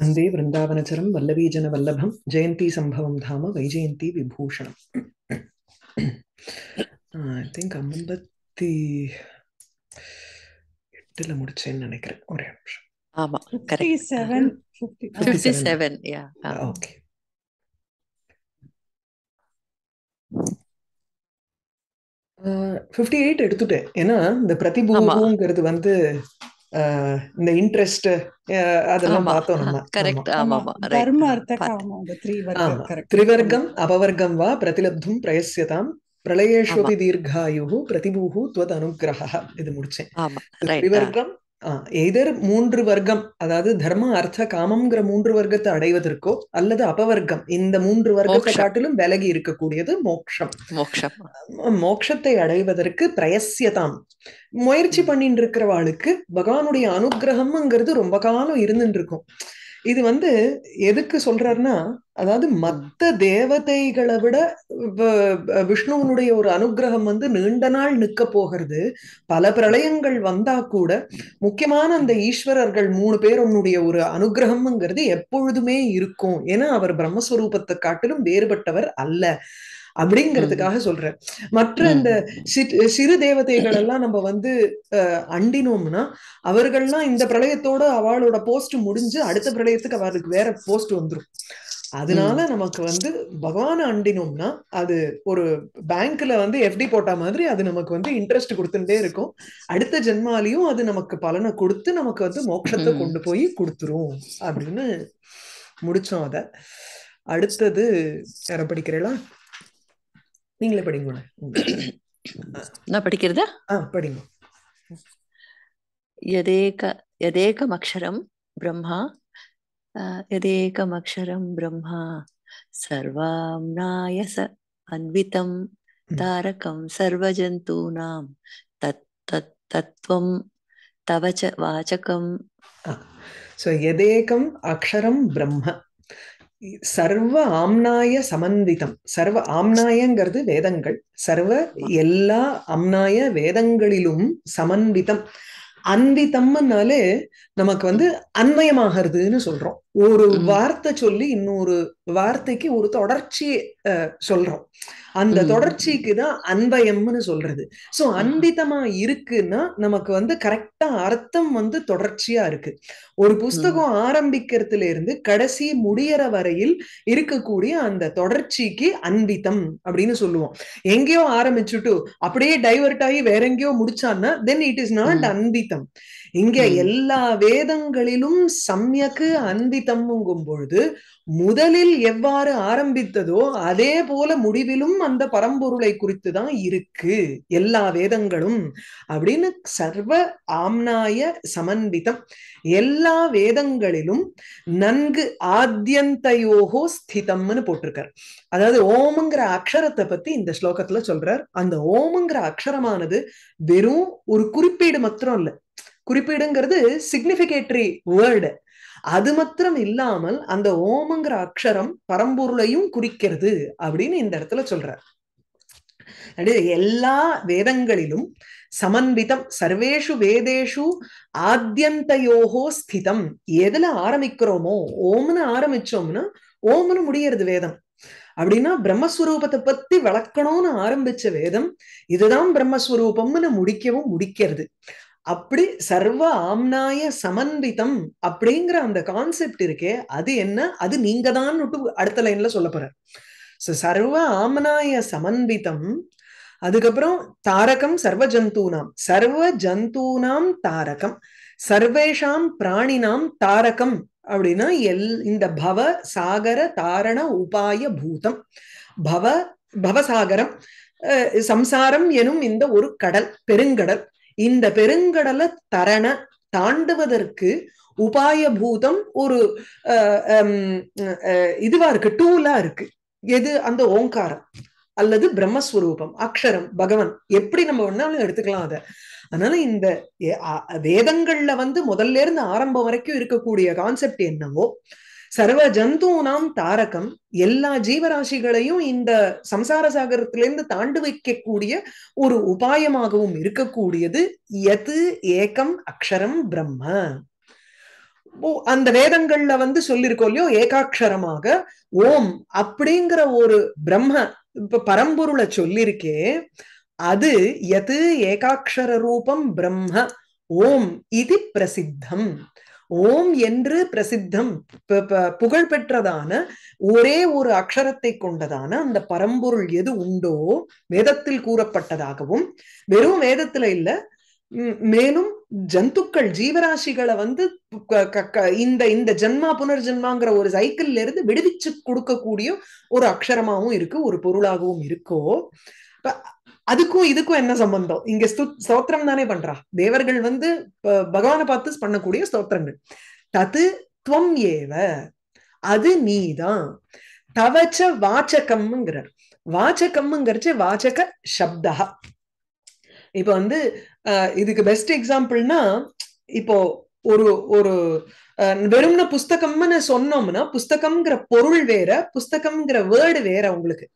வந்தே விருந்தாவனச்சரம் வல்லவீஜன வல்லபம் ஜெயந்தி சம்பவம் தாம Vyjayanthi விபூஷணம் I think ஐம்பத்தி எட்டுல முடிச்சேன்னு நினைக்கிறேன் ஒரே நிமிஷம் எயிட் எடுத்துட்டேன் ஏன்னா இந்த பிரதிபூங்கிறது வந்து இந்த இன்ட்ரெஸ்ட் அதெல்லாம் பார்த்தோம் நம்ம கரெக்ட் திரிவர்க்கம் அபவர்க்கம் வா பிரதிலப்தும் பிரயசியதாம் பிரளயேஷோபி தீர்காயு பிரதிபூகு துவத் அனுகிரக இது முடிச்சேன் திரிவர்க்கம் எதர் மூன்று வர்க்கம் அதாவது தர்ம அர்த்த காமம்ங்கிற மூன்று வர்க்கத்தை அடைவதற்கோ அல்லது அபவர்க்கம் இந்த மூன்று வர்க்கத்தை காட்டிலும் விலகி இருக்கக்கூடியது மோக்ஷம் மோக்ஷம் மோக்ஷத்தை அடைவதற்கு பிரயசியதாம் முயற்சி பண்ணிட்டு இருக்கிறவாளுக்கு பகவானுடைய அனுகிரகம்ங்கிறது ரொம்ப காலம் இருந்துட்டு இருக்கும் இது வந்து எதுக்கு சொல்றாருன்னா அதாவது மத்த தேவதைகளை விட விஷ்ணுவனுடைய ஒரு அனுகிரகம் வந்து நீண்ட நாள் நிக்க போகிறது பல பிரளயங்கள் வந்தா கூட முக்கியமான அந்த ஈஸ்வரர்கள் மூணு பேர் உன்னுடைய ஒரு அனுகிரகம்ங்கிறது எப்பொழுதுமே இருக்கும் ஏன்னா அவர் பிரம்மஸ்வரூபத்தை காட்டிலும் வேறுபட்டவர் அல்ல அப்படிங்கிறதுக்காக சொல்றேன் மற்ற இந்த சிறு தேவதைகள் எல்லாம் நம்ம வந்து அண்டினோம்னா அவர்கள்லாம் இந்த பிரளயத்தோட அவளோட போஸ்ட் முடிஞ்சு அடுத்த பிரளயத்துக்கு அவருக்கு வேற போஸ்ட் வந்துடும் அதனால நமக்கு வந்து பகவான அண்டினோம்னா அது ஒரு பேங்க்ல வந்து எஃப்டி போட்ட மாதிரி அது நமக்கு வந்து இன்ட்ரெஸ்ட் கொடுத்துட்டே இருக்கும் அடுத்த ஜென்மாலையும் அது நமக்கு பலனை கொடுத்து நமக்கு வந்து மோட்சத்தை கொண்டு போய் கொடுத்துரும் அப்படின்னு முடிச்சோம் அத அடுத்தது யார படிக்கிறீங்களா நீங்களே படிங்க நான் படிக்கிறதா ஆ படிங்க यदेक यदेकमक्षरं ब्रह्मा यदेकमक्षरं ब्रह्मा सर्वाम्नाय स अन्वितं तारकं सर्वजन्तूनां तत् तत् तत्त्वं तव च वाचकं ஸோ எதேகம் அக்ஷரம் பிரம்ம சர்வ ஆம்னாய சமந்திதம் சர்வ ஆம்னாயங்கிறது வேதங்கள் சர்வ எல்லா அம்னாய வேதங்களிலும் சமந்திதம் அந்திதம்னாலே நமக்கு வந்து அன்மயமாகிறதுன்னு சொல்றோம் ஒரு வார்த்தை சொல்லி இன்னொரு வார்த்தைக்கு ஒரு தொடர்ச்சி சொல்றோம் அந்த தொடர்ச்சிக்கு தான் அன்பயம்னு சொல்றது சோ அன்பிதமா இருக்குன்னா நமக்கு வந்து கரெக்டா அர்த்தம் வந்து தொடர்ச்சியா இருக்கு ஒரு புஸ்தகம் ஆரம்பிக்கிறதுல இருந்து கடைசி முடியற வரையில் இருக்கக்கூடிய அந்த தொடர்ச்சிக்கு அன்பிதம் அப்படின்னு சொல்லுவோம் எங்கேயோ ஆரம்பிச்சுட்டு அப்படியே டைவர்ட் ஆகி வேற எங்கேயோ முடிச்சான்னா தென் இட் இஸ் நாட் அன்பிதம் இங்க எல்லா வேதங்களிலும் சமயக்கு அன்பித்தம்ங்கும் பொழுது முதலில் எவ்வாறு ஆரம்பித்ததோ அதே போல முடிவிலும் அந்த பரம்பொருளை குறித்து தான் இருக்கு எல்லா வேதங்களும் அப்படின்னு சர்வ ஆம்னாய சமன்விதம் எல்லா வேதங்களிலும் நன்கு ஆத்தியந்தையோகோ ஸ்திதம்னு போட்டிருக்கார் அதாவது ஓமுங்கிற அக்ஷரத்தை பத்தி இந்த ஸ்லோகத்துல சொல்றார் அந்த ஓமுங்கிற அக்ஷரமானது வெறும் ஒரு குறிப்பீடு மாத்திரம் இல்லை குறிப்பிடுங்கிறது சிக்னிபிகேட்டரி வேர்டு அது மாத்திரம் இல்லாமல் அந்த ஓமங்கிற அக்ஷரம் பரம்பொருளையும் குறிக்கிறது அப்படின்னு இந்த இடத்துல சொல்ற எல்லா வேதங்களிலும் சமன்விதம் சர்வேஷு வேதேஷு ஆத்தியந்தையோகோ ஸ்திதம் எதுல ஆரம்பிக்கிறோமோ ஓம்னு ஆரம்பிச்சோம்னா ஓம்னு முடியறது வேதம் அப்படின்னா பிரம்மஸ்வரூபத்தை பத்தி வளர்க்கணும்னு ஆரம்பிச்ச வேதம் இதுதான் பிரம்மஸ்வரூபம்னு முடிக்கவும் முடிக்கிறது அப்படி சர்வ ஆம்னாய சமன்விதம் அப்படிங்கிற அந்த கான்செப்ட் இருக்கே அது என்ன அது நீங்க தான் அடுத்த லைன்ல சொல்ல போற சர்வ ஆம்னாய சமன்விதம் அதுக்கப்புறம் தாரகம் சர்வ ஜந்தூனாம் சர்வ ஜந்தூனாம் தாரகம் சர்வேஷாம் பிராணினாம் தாரகம் அப்படின்னா எல் இந்த பவ சாகர தாரண உபாய பூதம் பவ பவசாகரம் சம்சாரம் எனும் இந்த ஒரு கடல் பெருங்கடல் இந்த பெருங்கடலை தரண தாண்டுவதற்கு உபாயபூதம் ஒரு இதுவா இருக்கு டூலா இருக்கு எது அந்த ஓங்காரம் அல்லது பிரம்மஸ்வரூபம் அக்ஷரம் பகவன் எப்படி நம்ம ஒன்னாலும் எடுத்துக்கலாம் அதை அதனால இந்த வேதங்கள்ல வந்து முதல்ல இருந்து ஆரம்பம் வரைக்கும் இருக்கக்கூடிய கான்செப்ட் என்னவோ சர்வ ஜந்தூனாம் தாரகம் எல்லா ஜீவராசிகளையும் இந்த சம்சார சாகரத்திலிருந்து தாண்டு வைக்கக்கூடிய ஒரு உபாயமாகவும் இருக்கக்கூடியது எது ஏகம் அக்ஷரம் பிரம்ம அந்த வேதங்கள்ல வந்து சொல்லியிருக்கோம் இல்லையோ ஏகாட்சரமாக ஓம் அப்படிங்கிற ஒரு பிரம்ம இப்ப பரம்பொருளை சொல்லியிருக்கே அது எது ஏகாட்சர ரூபம் பிரம்ம ஓம் இது பிரசித்தம் ஓம் என்று பிரசித்தம் புகழ்பெற்றதான ஒரே ஒரு அக்ஷரத்தை கொண்டதான அந்த பரம்பொருள் எது உண்டோ வேதத்தில் கூறப்பட்டதாகவும் வெறும் வேதத்துல இல்ல மேலும் ஜந்துக்கள் ஜீவராசிகளை வந்து இந்த இந்த ஜென்மா புனர்ஜென்மாங்கிற ஒரு சைக்கிள்ல இருந்து விடுவிச்சு கொடுக்கக்கூடிய ஒரு அக்ஷரமாவும் இருக்கு ஒரு பொருளாகவும் இருக்கோ அதுக்கும் இதுக்கும் என்ன சம்பந்தம் இங்க ஸ்து ஸ்தோத்திரம் தானே பண்றா தேவர்கள் வந்து பகவானை பார்த்து பண்ணக்கூடிய ஸ்தோத்திரங்கள் தது துவம் ஏவ அது நீதான் தவச்ச வாச்சகம்ங்கிறார் வாச்சகம்ங்கிறச்சு வாச்சக சப்தா இப்ப வந்து இதுக்கு பெஸ்ட் எக்ஸாம்பிள்னா இப்போ ஒரு ஒரு வெறும்ன புஸ்தகம்னு சொன்னோம்னா புஸ்தகம்ங்கிற பொருள் வேற புஸ்தகம்ங்கிற வேர்டு வேற உங்களுக்கு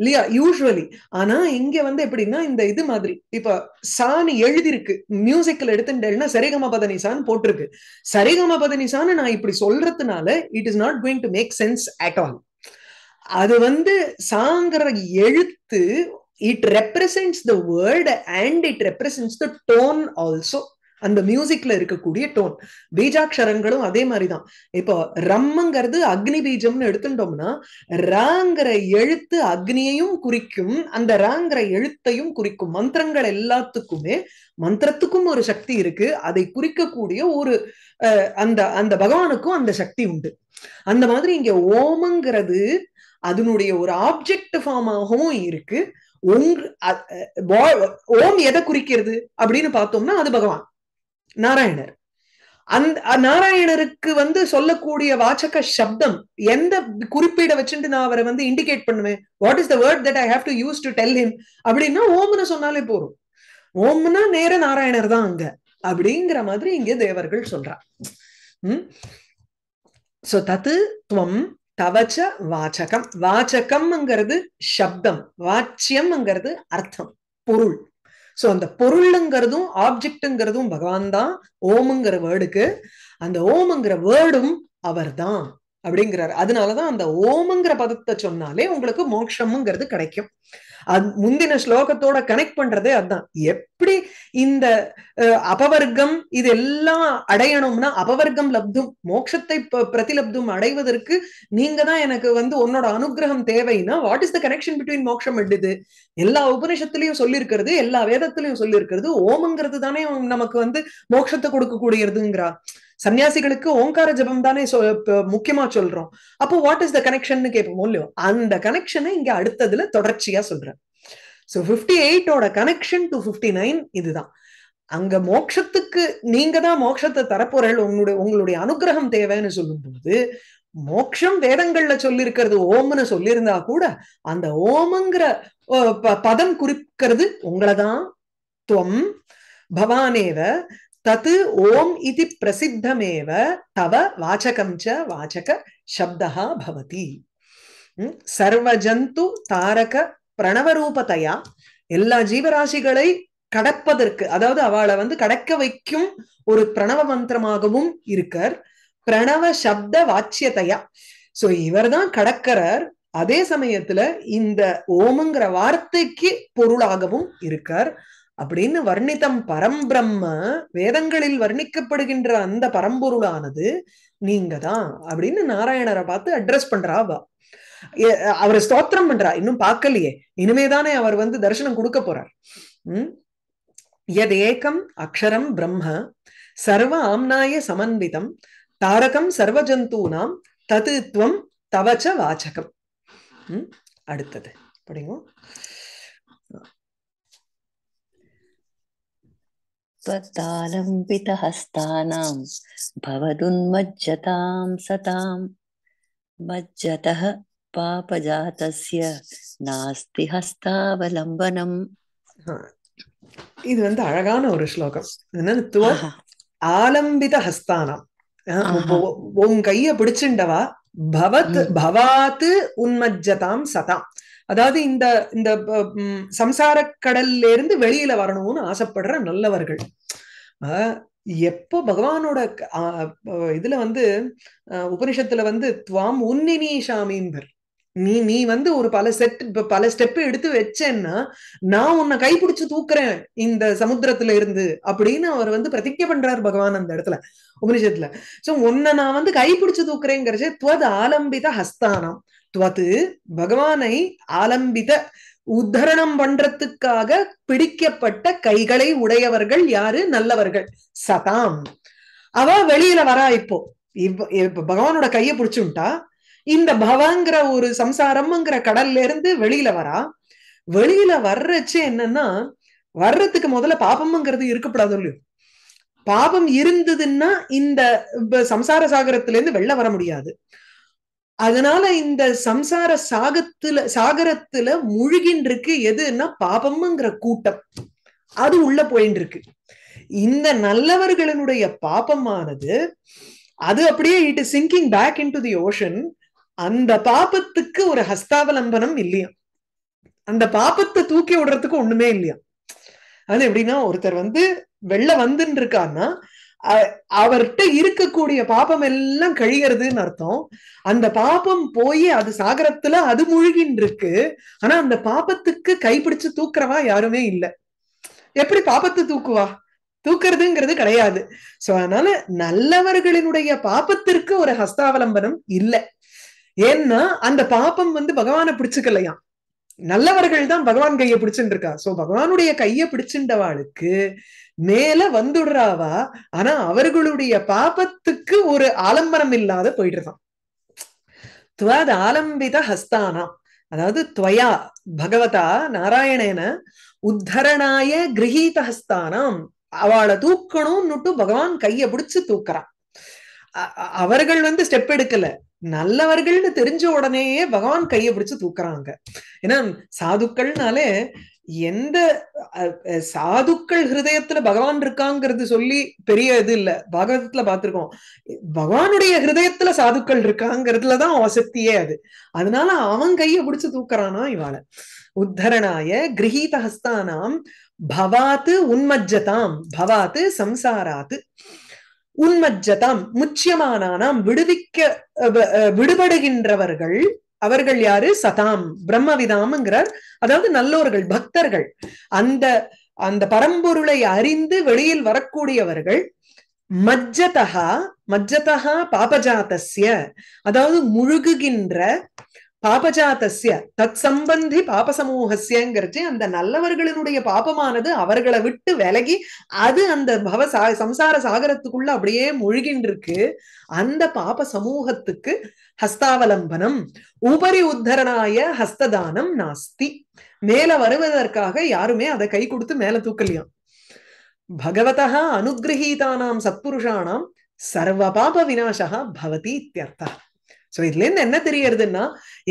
இல்லையா யூஸ்வலி ஆனா இங்க வந்து எப்படின்னா இந்த இது மாதிரி இப்ப சாணி எழுதிருக்கு மியூசிக்ல எடுத்துட்டேன்னா சரிகம பதனி போட்டிருக்கு சரிகம பதனி நான் இப்படி சொல்றதுனால it is not going to make sense at all அது வந்து சாங்கிற எழுத்து it represents the word and it represents the tone also அந்த மியூசிக்ல இருக்கக்கூடிய டோன் பீஜாட்சரங்களும் அதே மாதிரிதான் இப்போ ரம்மங்கிறது அக்னி பீஜம்னு எடுத்துட்டோம்னா ராங்கிற எழுத்து அக்னியையும் குறிக்கும் அந்த ராங்கிற எழுத்தையும் குறிக்கும் மந்திரங்கள் எல்லாத்துக்குமே மந்திரத்துக்கும் ஒரு சக்தி இருக்கு அதை குறிக்கக்கூடிய ஒரு அந்த அந்த பகவானுக்கும் அந்த சக்தி உண்டு அந்த மாதிரி இங்க ஓமங்கிறது அதனுடைய ஒரு ஆப்ஜெக்ட் ஃபார்மாகவும் இருக்கு உங் ஓம் எதை குறிக்கிறது அப்படின்னு பார்த்தோம்னா அது பகவான் நாராயணர் அந்த நாராயணருக்கு வந்து சொல்லக்கூடிய வாச்சக சப்தம் எந்த குறிப்பிட வச்சுட்டு நான் அவரை வந்து இண்டிகேட் பண்ணுவேன் what is the word that I have to use to tell him அப்படின்னா ஓம்னு சொன்னாலே போறோம் ஓம்னா நேர நாராயணர் தான் அங்க அப்படிங்கிற மாதிரி இங்க தேவர்கள் சொல்றா உம் சோ தத்து துவம் தவச்ச வாச்சகம் வாச்சகம்ங்கிறது சப்தம் வாச்சியம்ங்கிறது அர்த்தம் பொருள் சோ அந்த பொருளுங்கிறதும் ஆப்ஜெக்ட்ங்கிறதும் பகவான் தான் ஓமுங்கிற வேர்டுக்கு அந்த ஓமுங்கிற வேர்டும் அவர் தான் அப்படிங்கிறாரு அதனாலதான் அந்த ஓமங்கிற பதத்தை சொன்னாலே உங்களுக்கு மோட்சம்ங்கிறது கிடைக்கும் அது முந்தின ஸ்லோகத்தோட கனெக்ட் பண்றதே அதுதான் எப்படி இந்த அபவர்க்கம் இது எல்லாம் அடையணும்னா அபவர்க்கம் லப்தும் மோட்சத்தை பிரதிலப்தும் அடைவதற்கு நீங்க தான் எனக்கு வந்து உன்னோட அனுகிரகம் தேவைன்னா what is the connection between மோட்சம் எடுது எல்லா உபனிஷத்துலயும் சொல்லியிருக்கிறது எல்லா வேதத்திலையும் சொல்லியிருக்கிறது ஓமங்கிறது தானே நமக்கு வந்து மோட்சத்தை கொடுக்கக்கூடியதுங்கிறா சன்னியாசிகளுக்கு ஓங்கார ஜபம் தானே முக்கியமா சொல்றோம் அப்போ வாட் இஸ் த கனெக்ஷன் கேட்போம் இல்லையோ அந்த கனெக்ஷனை இங்க அடுத்ததுல தொடர்ச்சியா சொல்றேன் சோ பிப்டி எயிட்டோட கனெக்ஷன் டு பிப்டி நைன் இதுதான் அங்க மோட்சத்துக்கு நீங்க தான் மோட்சத்தை தரப்போறீர்கள் உங்களுடைய உங்களுடைய அனுகிரகம் தேவைன்னு சொல்லும்போது மோக்ஷம் வேதங்கள்ல சொல்லியிருக்கிறது ஓம்னு சொல்லியிருந்தா கூட அந்த ஓம்ங்கிற பதம் குறிக்கிறது உங்களதான் துவம் பவானேவ தத்து ஓம் இது பிரசித்தமேவ தவ வாச்சகம் ச வாச்சக சப்தா பவதி சர்வஜந்து தாரக பிரணவரூபத்தையா எல்லா ஜீவராசிகளை கடப்பதற்கு அதாவது அவளை வந்து கடக்க வைக்கும் ஒரு பிரணவ மந்திரமாகவும் இருக்கார் பிரணவ சப்த வாச்சியத்தையா சோ இவர் தான் கடக்கிறார் அதே சமயத்துல இந்த ஓமுங்கிற வார்த்தைக்கு பொருளாகவும் இருக்கார் அப்படின்னு வர்ணித்தம் பரம்பிரம்ம வேதங்களில் வர்ணிக்கப்படுகின்ற அந்த பரம்பொருளானது நீங்க தான் அப்படின்னு நாராயணரை பார்த்து அட்ரஸ் பண்றா வா அவரை ஸ்தோத்திரம் பண்றா இன்னும் பார்க்கலையே இனிமேதானே அவர் வந்து தரிசனம் கொடுக்க போறார் உம் எத் ஏக்கம் அக்ஷரம் பிரம்ம சர்வ ஆம்னாய சமன்விதம் தாரகம் சர்வ ஜந்தூனாம் தது தவச்ச வாச்சகம் அடுத்தது அப்படிங்க त्वत्तालम्बितहस्तानां भवदुन्मज्जतां सतां मज्जतः पापजातस्य नास्ति ஹஸ்தாவலம்பனம் இது வந்து அழகான ஒரு ஸ்லோகம் என்னன்னு ஆலம்பித ஹஸ்தானம் உன் கைய பிடிச்சுண்டவா பவத் பவாத்து உன்மஜ்ஜதாம் சதாம் அதாவது இந்த இந்த சம்சார கடல்ல இருந்து வெளியில வரணும்னு ஆசைப்படுற நல்லவர்கள் எப்போ பகவானோட இதுல வந்து உபனிஷத்துல வந்து துவாம் உன்னினி ஷாமின்பர் நீ நீ வந்து ஒரு பல செட் பல ஸ்டெப் எடுத்து வச்சேன்னா நான் உன்னை கைப்பிடிச்சு தூக்குறேன் இந்த சமுத்திரத்துல இருந்து அப்படின்னு அவர் வந்து பிரதிஜை பண்றாரு பகவான் அந்த இடத்துல உபனிஷத்துல சோ உன்னை நான் வந்து கைப்பிடிச்சு தூக்குறேங்கிறச்சு துவது ஆலம்பித ஹஸ்தானம் துவது பகவானை ஆலம்பித உத்தரணம் பண்றதுக்காக பிடிக்கப்பட்ட கைகளை உடையவர்கள் யாரு நல்லவர்கள் சதாம் அவ வெளியில வரா இப்போ இப்ப பகவானோட கைய புடிச்சுட்டா இந்த பவங்கிற ஒரு சம்சாரம்ங்கிற கடல்ல இருந்து வெளியில வரா வெளியில வர்றச்சு என்னன்னா வர்றதுக்கு முதல்ல பாபம்ங்கிறது இருக்கப்படாது இல்லையோ பாபம் இருந்ததுன்னா இந்த சம்சார சாகரத்துல இருந்து வெளில வர முடியாது அதனால இந்த சம்சார சாகத்துல சாகரத்துல முழுகின்னு இருக்கு எதுன்னா பாபம்ங்கிற கூட்டம் அது உள்ள போயின் இருக்கு இந்த நல்லவர்களினுடைய பாபமானது அது அப்படியே it is sinking back into the ocean அந்த பாபத்துக்கு ஒரு ஹஸ்தாவலம்பனம் இல்லையா அந்த பாபத்தை தூக்கி விடுறதுக்கு ஒண்ணுமே இல்லையா அது எப்படின்னா ஒருத்தர் வந்து வெள்ள வந்துருக்காருன்னா அவர்கிட்ட இருக்கக்கூடிய பாப்பம் எல்லாம் கழிகிறதுன்னு அர்த்தம் அந்த பாப்பம் போய் அது சாகரத்துல அது முழுகின் இருக்கு ஆனா அந்த பாப்பத்துக்கு கைப்பிடிச்சு தூக்குறவா யாருமே இல்லை எப்படி பாப்பத்தை தூக்குவா தூக்குறதுங்கிறது கிடையாது சோ அதனால நல்லவர்களினுடைய பாப்பத்திற்கு ஒரு ஹஸ்தாவலம்பனம் இல்லை ஏன்னா அந்த பாப்பம் வந்து பகவான பிடிச்சுக்கலையா நல்லவர்கள் தான் பகவான் கையை பிடிச்சுட்டு இருக்கா சோ பகவானுடைய கையை பிடிச்சுண்டவாளுக்கு மேல வந்துடுறாவா ஆனா அவர்களுடைய பாபத்துக்கு ஒரு ஆலம்பரம் இல்லாத போயிடுறான் துவாத் ஆலம்பித ஹஸ்தானா அதாவது துவயா பகவதா நாராயணேன உத்தரணாய கிரகீத ஹஸ்தானாம் அவளை தூக்கணும்னுட்டு பகவான் கைய பிடிச்சு தூக்குறான் அவர்கள் வந்து ஸ்டெப் எடுக்கல நல்லவர்கள்னு தெரிஞ்ச உடனேயே பகவான் கைய பிடிச்சு தூக்குறாங்க ஏன்னா சாதுக்கள்னாலே எந்த சாதுக்கள் ஹிருதயத்துல பகவான் இருக்காங்கிறது சொல்லி பெரிய இது இல்ல பாகவதத்துல பாத்திருக்கோம் பகவானுடைய ஹிருதயத்துல சாதுக்கள் இருக்காங்கிறதுலதான் வசத்தியே அது அதனால அவன் கைய பிடிச்சு தூக்குறானா இவாள உத்தரணாய கிரகீத ஹஸ்தானாம் பவாத்து உன்மஜ்ஜதாம் பவாத்து சம்சாராத்து உன்மஜ்ஜதாம் முச்சியமானாம் விடுவிக்க விடுபடுகின்றவர்கள் அவர்கள் யாரு சதாம் பிரம்மவிதாம்ங்கிறார் அதாவது நல்லோர்கள் பக்தர்கள் அந்த அந்த பரம்பொருளை அறிந்து வெளியில் வரக்கூடியவர்கள் மஜ்ஜதகா மஜ்ஜதகா பாபஜாத்தஸ்ய அதாவது முழுகுகின்ற பாபஜாத்தஸ்ய தத் சம்பந்தி பாப சமூகசியங்கிறது அந்த நல்லவர்களினுடைய பாபமானது அவர்களை விட்டு விலகி அது அந்த பவ சம்சார சாகரத்துக்குள்ள அப்படியே முழுகின்றிருக்கு அந்த பாப சமூகத்துக்கு ஹஸ்தாவலம்பனம் உபரி உத்தரணாய ஹஸ்ததானம் நாஸ்தி மேல வருவதற்காக யாருமே அதை கை கொடுத்து மேல தூக்கலையா பகவதா அனுகிரகீதானாம் சத்புருஷானாம் சர்வ பாப வினாசகா பவதி இத்தியர்த்தா சோ இதுல இருந்து என்ன தெரியறதுன்னா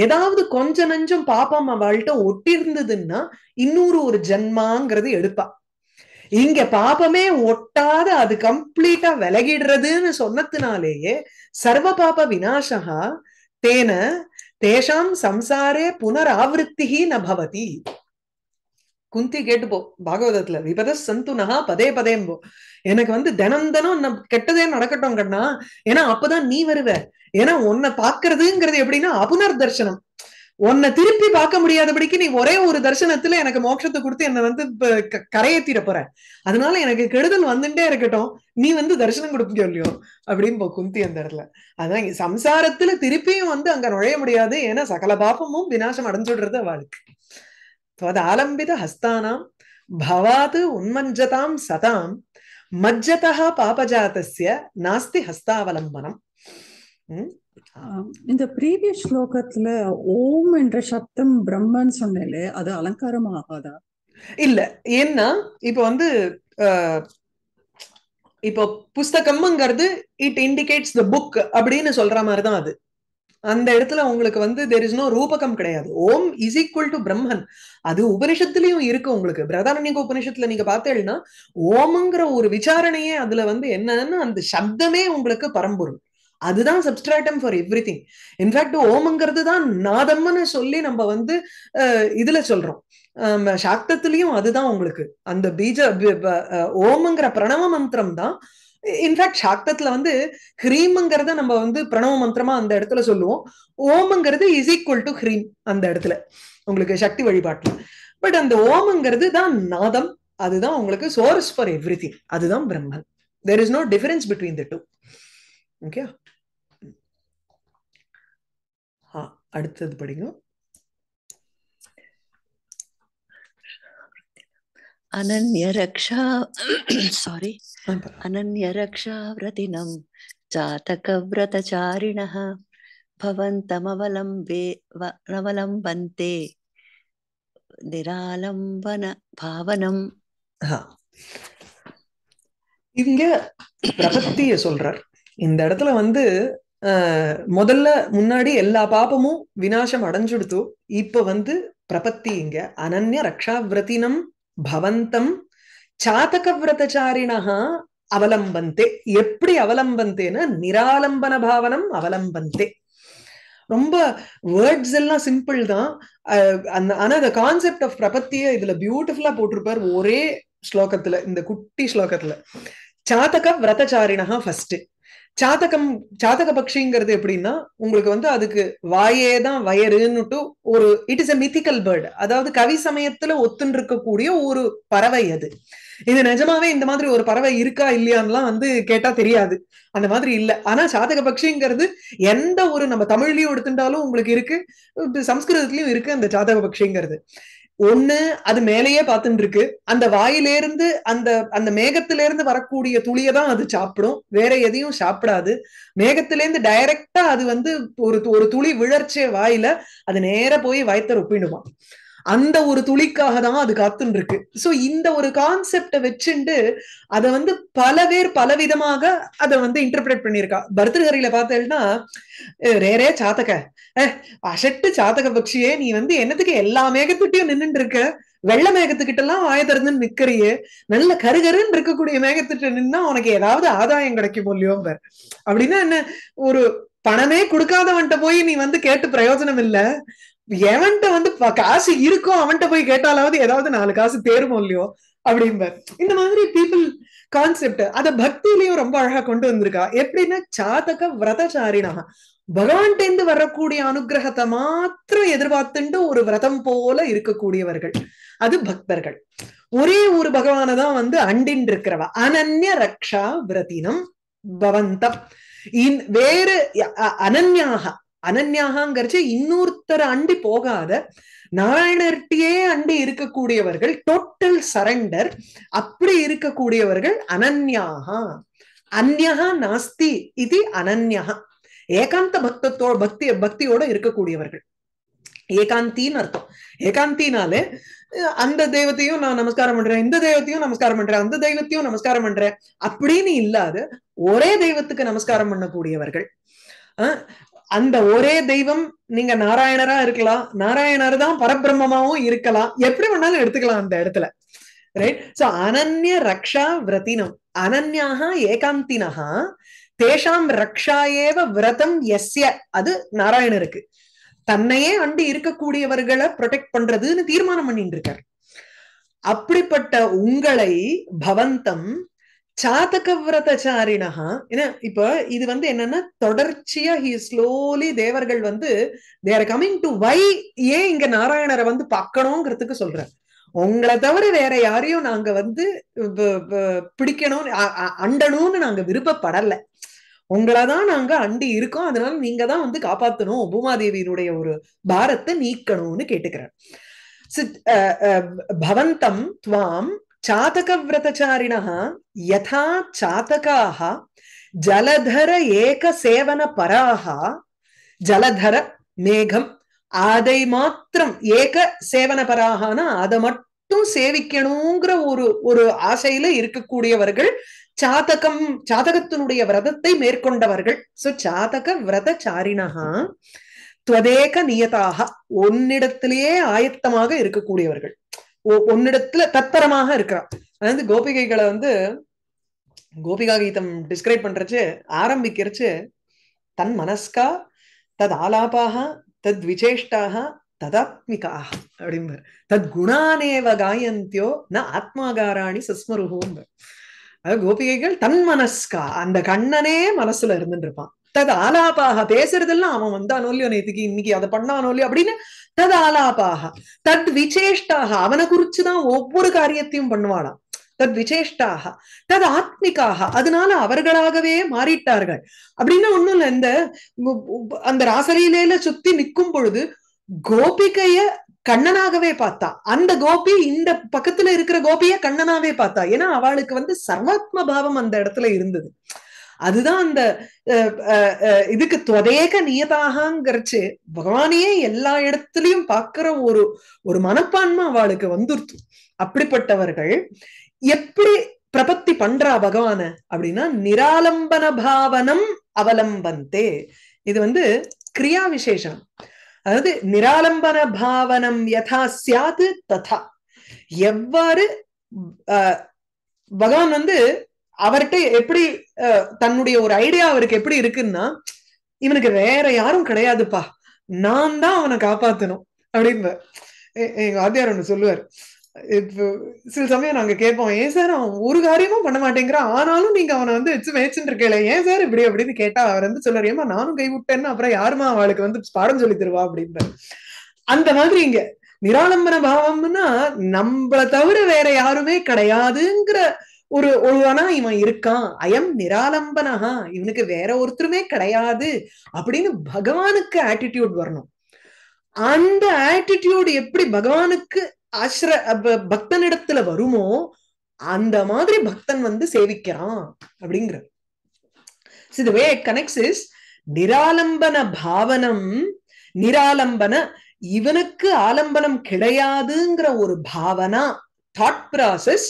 ஏதாவது கொஞ்ச நஞ்சம் பாப்பம் அவள்கிட்ட ஒட்டிருந்ததுன்னா இன்னொரு ஒரு ஜென்மாங்கிறது எடுப்பா இங்க பாபமே ஒட்டாத அது கம்ப்ளீட்டா விலகிடுறதுன்னு சொன்னதுனாலேயே சர்வ பாப வினாசகா தேன தேஷாம் சம்சாரே புனராவருத்தி நபவதி குந்தி கேட்டுப்போ பாகவதத்துல விபத சந்துனஹா பதே பதேம்போ எனக்கு வந்து தினம் தினம் கெட்டதே நடக்கட்டும் கண்ணா ஏன்னா அப்பதான் நீ வருவ ஏன்னா உன்னை பாக்குறதுங்கிறது எப்படின்னா அபுனர் தர்சனம் உன்னை திருப்பி பார்க்க முடியாதபடிக்கு நீ ஒரே ஒரு தரிசனத்துல எனக்கு மோட்சத்தை கொடுத்து என்ன வந்து கரையேத்திட போற அதனால எனக்கு கெடுதல் வந்துட்டே இருக்கட்டும் நீ வந்து தரிசனம் கொடுக்க இல்லையோ அப்படின்னு குந்தி அந்த இடத்துல அதான் சம்சாரத்துல திருப்பியும் வந்து அங்க நுழைய முடியாது ஏன்னா சகல பாபமும் வினாசம் அடைஞ்சுடுறது அவளுக்கு அது ஆலம்பித ஹஸ்தானாம் பவாது உன்மஞ்சதாம் சதாம் மஜ்ஜதா பாபஜாத்தசிய நாஸ்தி ஹஸ்தாவலம்பனம் இந்த ப்ரீவியஸ் ஸ்லோகத்துல ஓம் என்ற சப்தம் பிரம்மன் சொன்னே அது அலங்காரம் ஆகாதா இல்ல ஏன்னா இப்ப வந்து இப்போ புஸ்தகம்ங்கிறது இட் இண்டிகேட்ஸ் த புக் அப்படின்னு சொல்ற மாதிரி தான் அது அந்த இடத்துல உங்களுக்கு வந்து தெர் இஸ் நோ ரூபகம் கிடையாது Om is equal to Brahman அது உபனிஷத்துலயும் இருக்கு உங்களுக்கு பிரதாரண்யக உபனிஷத்துல நீங்க பார்த்தேன்னா ஓம்ங்கிற ஒரு விசாரணையே அதுல வந்து என்னன்னா அந்த சப்தமே உங்களுக்கு பரம்பொருள் அதுதான் substratum for everything in fact ஓமங்கிறது தான் நாதம்னு சொல்லி நம்ம வந்து இதுல சொல்றோம் சாக்தத்திலையும் அதுதான் உங்களுக்கு அந்த பீஜ ஓமங்கிற பிரணவ மந்திரம் தான் இன்ஃபேக்ட் சாக்தத்துல வந்து ஹ்ரீம்ங்கிறத நம்ம வந்து பிரணவ மந்திரமா அந்த இடத்துல சொல்லுவோம் ஓம்ங்கிறது இஸ் ஈக்குவல் டு ஹ்ரீம் அந்த இடத்துல உங்களுக்கு சக்தி வழிபாட்டுல பட் அந்த ஓம்ங்கிறது தான் நாதம் அதுதான் உங்களுக்கு சோர்ஸ் ஃபார் எவ்ரி திங் அதுதான் Brahman there is no difference between the two okay அடுத்தது படிக்கும் அனன்ய ரக்ஷா சாரி அனன்ய ரக்ஷா விரதினம் ஜாதக விரதச்சாரிணஹ பவந்தமவலம்பே நிராலம்பன பாவனம் இங்க பிரபத்திய சொல்றார் இந்த இடத்துல வந்து முதல்ல முன்னாடி எல்லா பாபமும் வினாசம் அடைஞ்சுடுத்து இப்ப வந்து பிரபத்தி இங்க அனன்ய ரக்ஷாவிரதினம் பவந்தம் சாதக விரதச்சாரிணா அவலம்பந்தே எப்படி அவலம்பந்தேன்னா நிராலம்பன பாவனம் அவலம்பந்தே ரொம்ப வேர்ட்ஸ் எல்லாம் சிம்பிள் தான் அந்த ஆனா அந்த கான்செப்ட் ஆஃப் பிரபத்திய இதுல பியூட்டிஃபுல்லா போட்டிருப்பார் ஒரே ஸ்லோகத்துல இந்த குட்டி ஸ்லோகத்துல சாதக விரதச்சாரிணா ஃபர்ஸ்ட் சாதகம் சாதக பக்ஷிங்கிறது எப்படின்னா உங்களுக்கு வந்து அதுக்கு வாயே தான் வயறுன்னுட்டு ஒரு it is a mythical bird அதாவது கவி சமயத்துல ஒத்துன்னு இருக்கக்கூடிய ஒரு பறவை அது இது நிஜமாவே இந்த மாதிரி ஒரு பறவை இருக்கா இல்லையான்லாம் வந்து கேட்டா தெரியாது அந்த மாதிரி இல்ல ஆனா சாதக பக்ஷிங்கிறது எந்த ஒரு நம்ம தமிழ்லயும் எடுத்துட்டாலும் உங்களுக்கு இருக்கு சம்ஸ்கிருதத்திலயும் இருக்கு அந்த சாதக பக்ஷிங்கிறது ஒண்ணு அது மேலேயே பார்த்துட்டு இருக்கு அந்த வாயிலிருந்து அந்த அந்த இருந்து வரக்கூடிய துளியை தான் அது சாப்பிடும் வேற எதையும் சாப்பிடாது மேகத்திலேருந்து டைரக்டா அது வந்து ஒரு ஒரு துளி விழர்ச்சிய வாயில அது நேர போய் வயத்தை ஒப்பிடுமா அந்த ஒரு துளிக்காக தான் அது காத்துன்னு இருக்கு ஸோ இந்த ஒரு கான்செப்டை வச்சுண்டு அதை வந்து பல பேர் பலவிதமாக அதை வந்து இன்டர்பிரேட் பண்ணியிருக்கா பர்தகரியில பார்த்தேன்னா ரேரே சாத்தக அசட்டு சாத்தக பக்ஷியே நீ வந்து என்னத்துக்கு எல்லா மேகத்துட்டையும் நின்றுட்டு இருக்க வெள்ள மேகத்துக்கிட்ட எல்லாம் வாய திறந்துன்னு நிக்கிறியே நல்ல கருகருன்னு இருக்கக்கூடிய மேகத்துட்டு நின்னா உனக்கு ஏதாவது ஆதாயம் கிடைக்கும் பர் அப்படின்னா என்ன ஒரு பணமே கொடுக்காதவன்ட்ட போய் நீ வந்து கேட்டு பிரயோஜனம் இல்லை எவன்கிட்ட வந்து காசு இருக்கும் அவன்கிட்ட போய் கேட்டாலாவது ஏதாவது நாலு காசு தேருமோ இல்லையோ அப்படின்பார் இந்த மாதிரி பீப்புள் கான்செப்ட் அத பக்தியிலையும் ரொம்ப அழகா கொண்டு வந்திருக்கா எப்படின்னா சாதக விரதசாரினா இருந்து வரக்கூடிய அனுகிரகத்தை மாத்திரம் எதிர்பார்த்துட்டு ஒரு விரதம் போல இருக்கக்கூடியவர்கள் அது பக்தர்கள் ஒரே ஒரு பகவானை தான் வந்து அண்டின் இருக்கிறவ அனன்ய ரக்ஷா விரதினம் பவந்தம் வேறு அனன்யாக அனன்யாகாங்கிறச்சு இன்னொருத்தர் அண்டி போகாத நாராயணர்கிட்டயே அண்டி இருக்கக்கூடியவர்கள் டோட்டல் சரண்டர் அப்படி இருக்கக்கூடியவர்கள் அனன்யாகா அந்யகா நாஸ்தி இது அனன்யகா ஏகாந்த பக்தத்தோ பக்தி பக்தியோட இருக்கக்கூடியவர்கள் ஏகாந்தின்னு அர்த்தம் ஏகாந்தினாலே அந்த தெய்வத்தையும் நான் நமஸ்காரம் பண்றேன் இந்த தெய்வத்தையும் நமஸ்காரம் பண்றேன் அந்த தெய்வத்தையும் நமஸ்காரம் பண்றேன் அப்படின்னு இல்லாத ஒரே தெய்வத்துக்கு நமஸ்காரம் பண்ணக்கூடியவர்கள் அந்த ஒரே தெய்வம் நீங்க நாராயணரா இருக்கலாம் நாராயணர் தான் பரபிரம்மமாவும் இருக்கலாம் எப்படி வேணாலும் எடுத்துக்கலாம் அந்த இடத்துல ரைட் சோ அனன்ய ரக்ஷா விரதினம் அனன்யாக ஏகாந்தினஹா தேஷாம் ரக்ஷா ஏவ விரதம் எஸ்ய அது நாராயணருக்கு தன்னையே அண்டு இருக்கக்கூடியவர்களை ப்ரொடெக்ட் பண்றதுன்னு தீர்மானம் பண்ணிட்டு இருக்காரு அப்படிப்பட்ட உங்களை பவந்தம் சாதகவிரதச்சாரிணா ஏன்னா இப்ப இது வந்து என்னன்னா தொடர்ச்சியா ஹி ஸ்லோலி தேவர்கள் வந்து தேர் கமிங் டு வை ஏன் இங்க நாராயணரை வந்து பார்க்கணுங்கிறதுக்கு சொல்ற உங்களை தவிர வேற யாரையும் நாங்க வந்து பிடிக்கணும்னு அண்டணும்னு நாங்க விருப்பப்படல உங்களதான் நாங்க அண்டி இருக்கோம் அதனால நீங்க தான் வந்து காப்பாத்தணும் உபமாதேவியினுடைய ஒரு பாரத்தை நீக்கணும்னு கேட்டுக்கிறேன் பவந்தம் துவாம் चातकव्रतचारिणः ஜலதர ஏக சேவன பராக ஜலதர மேகம் அதை மாத்திரம் ஏக சேவனபராகனா அதை மட்டும் சேவிக்கணுங்கிற ஒரு ஒரு ஆசையில இருக்கக்கூடியவர்கள் சாதகம் சாதகத்தினுடைய விரதத்தை மேற்கொண்டவர்கள் சோ சாதக விரத சாரிணகா துவதேக நியதாக ஒன்னிடத்திலேயே ஆயத்தமாக இருக்கக்கூடியவர்கள் ஒன்னிடத்துல தத்தரமாக இருக்கிறான் அதாவது கோபிகைகளை வந்து கோபிகா கீதம் டிஸ்கிரைப் பண்றச்சு ஆரம்பிக்கிறச்சு தன் மனஸ்கா தத் ஆலாபாக தத் விசேஷ்டாக ததாத்மிகா அப்படிம்பார் தத் குணானேவ காயந்தியோ ந ஆத்மாகாராணி சஸ்மருகோம்பர் அதாவது கோபிகைகள் தன் மனஸ்கா அந்த கண்ணனே மனசுல இருந்துட்டு இருப்பான் தது ஆலாபாக பேசுறதெல்லாம் அவன் வந்தானோ இல்லையோ நேத்துக்கு இன்னைக்கு அதை பண்ணானோ இல்லையோ அப்படின்னு தது ஆலாபாக தத் விசேஷ்டாக அவனை குறிச்சுதான் ஒவ்வொரு காரியத்தையும் பண்ணுவானா தத் விசேஷ்டாக தத் ஆத்மிக்காக அதனால அவர்களாகவே மாறிட்டார்கள் அப்படின்னு ஒண்ணும் இல்லை இந்த அந்த ராசலீலையில சுத்தி நிற்கும் பொழுது கோபிகைய கண்ணனாகவே பார்த்தா அந்த கோபி இந்த பக்கத்துல இருக்கிற கோபிய கண்ணனாவே பார்த்தா ஏன்னா அவளுக்கு வந்து சர்வாத்ம பாவம் அந்த இடத்துல இருந்தது அதுதான் அந்த இதுக்கு துவதேக நியதாகங்கிறச்சு பகவானையே எல்லா இடத்துலயும் பாக்குற ஒரு ஒரு மனப்பான்மை அவளுக்கு வந்துருத்து அப்படிப்பட்டவர்கள் எப்படி பிரபத்தி பண்றா பகவான அப்படின்னா நிராலம்பன பாவனம் அவலம்பந்தே இது வந்து கிரியா விசேஷம் அதாவது நிராலம்பன பாவனம் யதா சாது ததா எவ்வாறு பகவான் வந்து அவர்கிட்ட எப்படி தன்னுடைய ஒரு ஐடியா அவருக்கு எப்படி இருக்குன்னா இவனுக்கு வேற யாரும் கிடையாதுப்பா நான் தான் அவனை காப்பாத்தணும் அப்படின்னு எங்க வாத்தியார் ஒண்ணு சொல்லுவார் சில சமயம் நாங்க கேட்போம் ஏன் சார் அவன் ஒரு காரியமும் பண்ண மாட்டேங்கிறான் ஆனாலும் நீங்க அவனை வந்து வச்சு மேய்ச்சுட்டு இருக்கல ஏன் சார் இப்படி அப்படின்னு கேட்டா அவர் வந்து சொல்லுவார் ஏமா நானும் கை அப்புறம் யாருமா அவளுக்கு வந்து பாடம் சொல்லி தருவா அப்படின்ற அந்த மாதிரி இங்க நிராலம்பன பாவம்னா நம்மளை தவிர வேற யாருமே கிடையாதுங்கிற ஒரு ஆனா இவன் இருக்கான் ஐயம் நிராலம்பனஹா இவனுக்கு வேற ஒருத்தருமே கிடையாது அப்படின்னு பகவானுக்கு ஆட்டிடியூட் வரணும் அந்த ஆட்டிடியூட் எப்படி பகவானுக்கு ஆசிர பக்தனிடத்துல வருமோ அந்த மாதிரி பக்தன் வந்து சேவிக்கிறான் அப்படிங்கிற வே கனெக்ட்ஸ் நிராலம்பன பாவனம் நிராலம்பன இவனுக்கு ஆலம்பனம் கிடையாதுங்கிற ஒரு பாவனா தாட் ப்ராசஸ்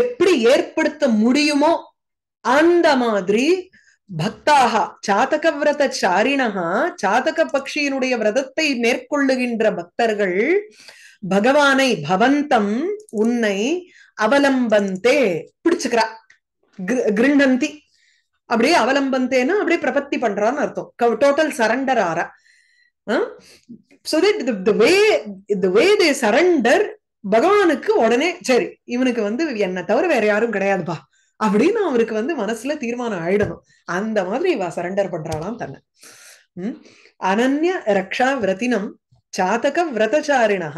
எப்படி ஏற்படுத்த முடியுமோ அந்த மாதிரி பக்தாக சாதக விரத சாரிணகா சாதக பக்ஷியினுடைய விரதத்தை மேற்கொள்ளுகின்ற பக்தர்கள் பகவானை பவந்தம் உன்னை அவலம்பந்தே பிடிச்சுக்கிறா கிருண்டந்தி அப்படியே அவலம்பந்தேன்னா அப்படியே பிரபத்தி பண்றான்னு அர்த்தம் டோட்டல் சரண்டர் ஆற so that the way the way they surrender பகவானுக்கு உடனே சரி இவனுக்கு வந்து என்னை தவிர வேற யாரும் கிடையாதுப்பா அப்படின்னு அவருக்கு வந்து மனசுல தீர்மானம் ஆயிடணும் அந்த மாதிரி இவ சரண்டர் பண்றாளாம் தன்னை உம் அனன்ய ரக்ஷா விரதினம் சாதக விரதச்சாரிணா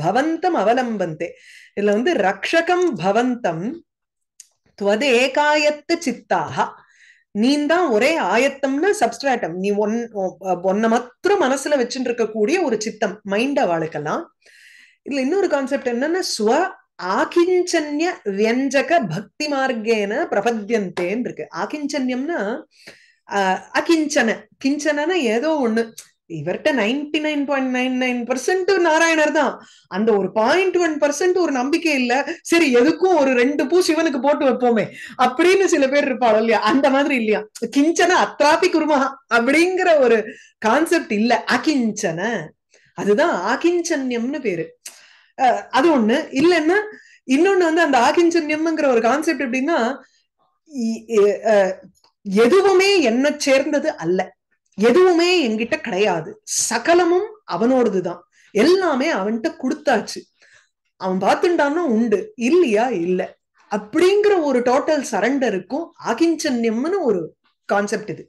பவந்தம் அவலம்பந்தே இதுல வந்து ரக்ஷகம் பவந்தம் துவதேகாயத்து ஏகாயத்து சித்தாக நீந்தான் ஒரே ஆயத்தம்னா சப்ஸ்ட்ராட்டம் நீ ஒன் ஒன்ன மாத்திரம் மனசுல வச்சுட்டு இருக்கக்கூடிய ஒரு சித்தம் மைண்ட் அவளுக்கெல்லாம் இதுல இன்னொரு கான்செப்ட் என்னன்னா ஸ்வ ஆகிஞ்சன்ய வியஞ்சக பக்தி மார்க்கேன பிரபத்தியந்தேன்னு இருக்கு ஆகிஞ்சன்யம்னா அகிஞ்சன கிஞ்சனா ஏதோ ஒண்ணு இவர்கிட்ட ninety nine point nine nine percent Narayanar தான் அந்த ஒரு பாயிண்ட் ஒன் பர்சன்ட் ஒரு நம்பிக்கை இல்ல சரி எதுக்கும் ஒரு ரெண்டு பூ சிவனுக்கு போட்டு வைப்போமே அப்படின்னு சில பேர் இருப்பாளோ இல்லையா அந்த மாதிரி இல்லையா கிஞ்சன அத்ராபி குருமஹா அப்படிங்கிற ஒரு கான்செப்ட் இல்ல அகிஞ்சன அதுதான் ஆகிஞ்சன்யம்னு பேரு அது ஒண்ணு இல்லைன்னா இன்னொன்னு வந்து அந்த ஆகிஞ்சன்யம்ங்கிற ஒரு கான்செப்ட் எப்படின்னா எதுவுமே என்ன சேர்ந்தது அல்ல எதுவுமே என்கிட்ட கிடையாது சகலமும் அவனோடதுதான் எல்லாமே அவன்கிட்ட கொடுத்தாச்சு அவன் பார்த்துட்டான்னா உண்டு இல்லையா இல்ல அப்படிங்கிற ஒரு டோட்டல் சரண்டருக்கும் ஆகிஞ்சன்யம்னு ஒரு கான்செப்ட் இது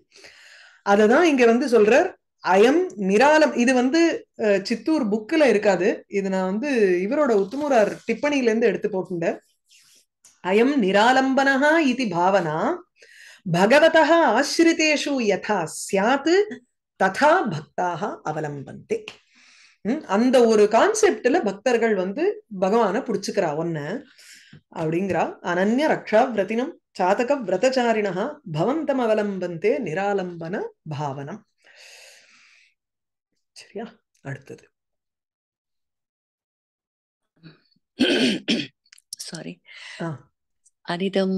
அததான் இங்க வந்து சொல்றார் அயம் நிராலம் இது வந்து சித்தூர் புக்கில் இருக்காது இது நான் வந்து இவரோட உத்துமூரார் டிப்பணியிலேருந்து எடுத்து போட்டுட்டேன் அயம் நிராலம்பனஹா இது பாவனா பகவதா ஆசிரிதேஷு யதா சாத்து ததா பக்தாக அவலம்பந்தே அந்த ஒரு கான்செப்ட்ல பக்தர்கள் வந்து பகவான பிடிச்சிக்கிறா ஒன்ன அப்படிங்கிறா அனன்ய ரக்ஷா விரதினம் சாதக விரதச்சாரிணா பவந்தம் அவலம்பந்தே நிராலம்பன பாவனம் சரியா அடுத்தது சாரி அனிதம்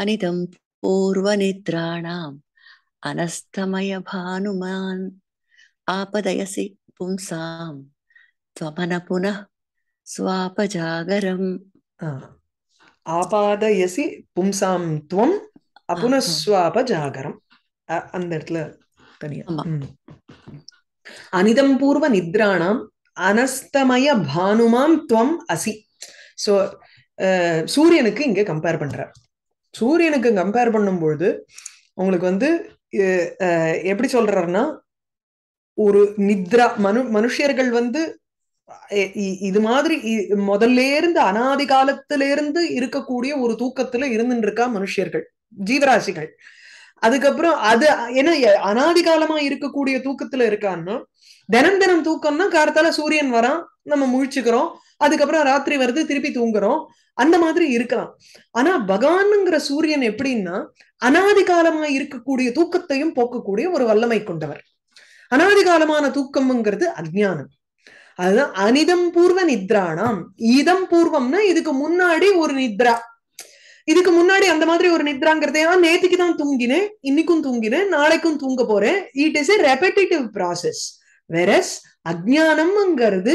அனிதம் பூர்வ நித்ராணாம் அனஸ்தமய பானுமான் ஆபதயசி பும்சாம் துவமன புனः சுவாபஜாகரம் ஆபாதயசி பும்சாம் துவம் அபுனஸ்வாப அந்த இடத்துல தனியா அனிதம் பூர்வ நித்ராணாம் அனஸ்தமய பானுமாம் துவம் அசி ஸோ சூரியனுக்கு இங்க கம்பேர் பண்றார் சூரியனுக்கு கம்பேர் பண்ணும்பொழுது உங்களுக்கு வந்து எப்படி சொல்றாருன்னா ஒரு நித்ரா மனு மனுஷியர்கள் வந்து இது மாதிரி முதல்ல இருந்து அனாதி காலத்திலிருந்து இருக்கக்கூடிய ஒரு தூக்கத்துல இருந்துருக்கா இருக்கா ஜீவராசிகள் அதுக்கப்புறம் அது ஏன்னா அனாதிகாலமா இருக்கக்கூடிய தூக்கத்துல இருக்கான்னா தினம் தினம் தூக்கம்னா காரத்தால சூரியன் வரான் நம்ம முழிச்சுக்கிறோம் அதுக்கப்புறம் ராத்திரி வருது திருப்பி தூங்குறோம் அந்த மாதிரி இருக்கலாம் ஆனா பகவானுங்கிற சூரியன் எப்படின்னா அனாதிகாலமா இருக்கக்கூடிய தூக்கத்தையும் போக்கக்கூடிய ஒரு வல்லமை கொண்டவர் அனாதிகாலமான தூக்கம்ங்கிறது அஜானம் அதுதான் அனிதம் பூர்வ நித்ராணாம் இதம் பூர்வம்னா இதுக்கு முன்னாடி ஒரு நித்ரா இதுக்கு முன்னாடி அந்த மாதிரி ஒரு நித்ராங்கிறதே ஆ நேத்துக்கு தான் தூங்கினேன் இன்னைக்கும் தூங்கினேன் நாளைக்கும் தூங்க போறேன் it is a repetitive process versus அஜானம்ங்கிறது